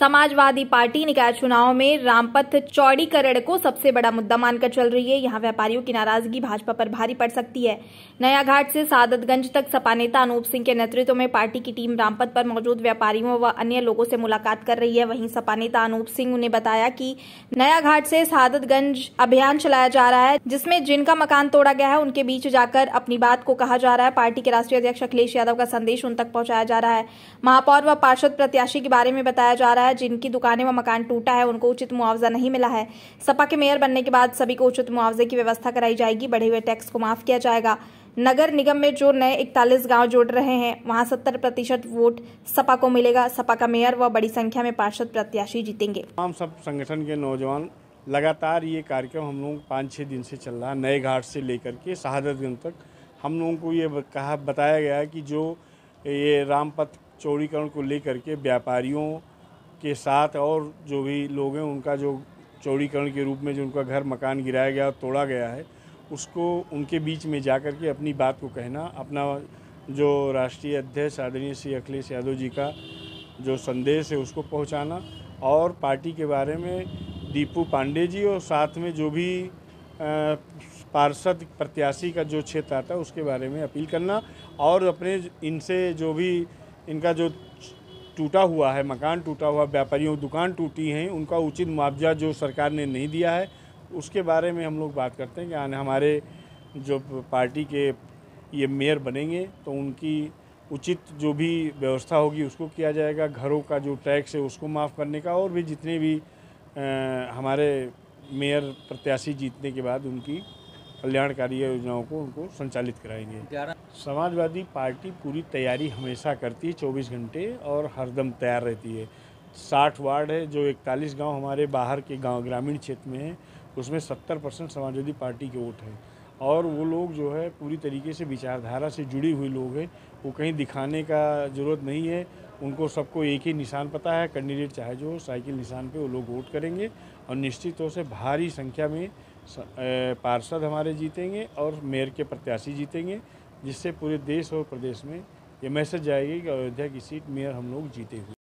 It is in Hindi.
समाजवादी पार्टी निकाय चुनाव में रामपथ चौड़ीकरण को सबसे बड़ा मुद्दा मानकर चल रही है यहां व्यापारियों की नाराजगी भाजपा पर भारी पड़ सकती है नया घाट से सादतगंज तक सपा नेता अनूप सिंह के नेतृत्व में पार्टी की टीम रामपथ पर मौजूद व्यापारियों व अन्य लोगों से मुलाकात कर रही है वहीं सपा नेता अनूप सिंह ने बताया कि नया घाट से सादतगंज अभियान चलाया जा रहा है जिसमें जिनका मकान तोड़ा गया है उनके बीच जाकर अपनी बात को कहा जा रहा है पार्टी के राष्ट्रीय अध्यक्ष अखिलेश यादव का संदेश उन तक पहुंचाया जा रहा है महापौर व पार्षद प्रत्याशी के बारे में बताया जा रहा है बताया जिनकी दुकानें व मकान टूटा है उनको उचित मुआवजा नहीं मिला है सपा के मेयर बनने के बाद सभी को उचित मुआवजे की व्यवस्था कराई जाएगी बढ़े हुए टैक्स को माफ किया जाएगा नगर निगम में जो नए इकतालीस गांव जोड़ रहे हैं वहां सत्तर प्रतिशत वोट सपा को मिलेगा सपा का मेयर व बड़ी संख्या में पार्षद प्रत्याशी जीतेंगे हम सब संगठन के नौजवान लगातार ये कार्यक्रम हम लोग पाँच छः दिन से चल रहा नए घाट से लेकर के शहादतगंज तक हम लोगों को ये कहा बताया गया कि जो ये रामपथ चौड़ीकरण को लेकर के व्यापारियों के साथ और जो भी लोग हैं उनका जो चौड़ीकरण के रूप में जो उनका घर मकान गिराया गया तोड़ा गया है उसको उनके बीच में जा कर के अपनी बात को कहना अपना जो राष्ट्रीय अध्यक्ष आदरणीय श्री अखिलेश यादव जी का जो संदेश है उसको पहुंचाना और पार्टी के बारे में दीपू पांडे जी और साथ में जो भी पार्षद प्रत्याशी का जो क्षेत्र आता है उसके बारे में अपील करना और अपने इनसे जो भी इनका जो टूटा हुआ है मकान टूटा हुआ व्यापारियों दुकान टूटी हैं उनका उचित मुआवजा जो सरकार ने नहीं दिया है उसके बारे में हम लोग बात करते हैं कि आने हमारे जो पार्टी के ये मेयर बनेंगे तो उनकी उचित जो भी व्यवस्था होगी उसको किया जाएगा घरों का जो टैक्स है उसको माफ़ करने का और भी जितने भी आ, हमारे मेयर प्रत्याशी जीतने के बाद उनकी कल्याणकारी योजनाओं को उनको संचालित कराएंगे समाजवादी पार्टी पूरी तैयारी हमेशा करती है चौबीस घंटे और हरदम तैयार रहती है साठ वार्ड है जो इकतालीस गांव हमारे बाहर के गांव ग्रामीण क्षेत्र में हैं उसमें सत्तर परसेंट समाजवादी पार्टी के वोट हैं और वो लोग जो है पूरी तरीके से विचारधारा से जुड़ी हुई लोग हैं वो कहीं दिखाने का ज़रूरत नहीं है उनको सबको एक ही निशान पता है कैंडिडेट चाहे जो साइकिल निशान पे वो लोग वोट करेंगे और निश्चित तौर से भारी संख्या में पार्षद हमारे जीतेंगे और मेयर के प्रत्याशी जीतेंगे जिससे पूरे देश और प्रदेश में ये मैसेज जाएगी कि अयोध्या की सीट मेयर हम लोग जीते हुए